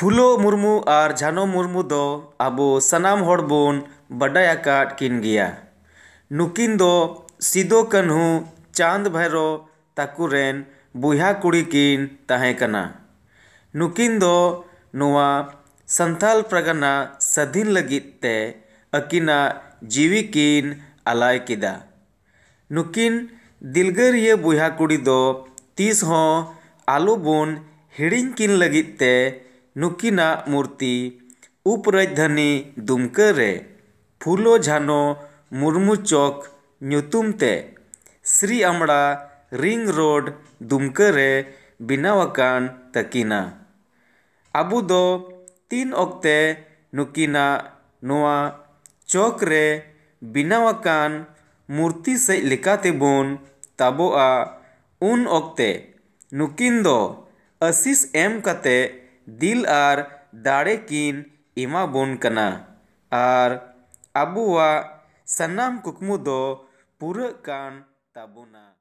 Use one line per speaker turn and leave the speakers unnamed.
फुलो मुर्मू और जानो मुरमु दो अब सनाम बन बाडायट किन गया नुकिन दो सिदो कन्हू चांद भैरो ताकुरेन बुहा कुड़ी किन तहेकना नुकिन दो नुआ संथाल प्रगना सधिन लगते अकीना जीवी किन अलाय किदा नुकिन दिलगरिया बुहा कुड़ी दो तीस हो आलू बन हिड़ किन लगते हैं नुकीना मूर्ति उपराजधानी दुमका रे फूलो झानो मुर्मू चौक नुतुमते श्री अमड़ा रिंग रोड दुमका रे बनावकान तकीना अबुदो तीन ओक्ते नुकीना नुआ चौक रे बनावकान मूर्ति सजाते बन ताबोआ उन ओक्ते नुकिन दो आसिस एम कते ᱫᱤᱞ ᱟᱨ ᱫᱟᱲᱮ ᱠᱤᱱ ᱮᱢᱟ ᱵᱚᱱ ᱠᱟᱱᱟ ᱟᱨ ᱟᱵᱚᱣᱟᱜ ᱥᱟᱱᱟᱢ ᱠᱩᱠᱢᱩ ᱫᱚ ᱯᱩᱨᱟᱹᱜ ᱠᱟᱱ
ᱛᱟᱵᱚᱱᱟ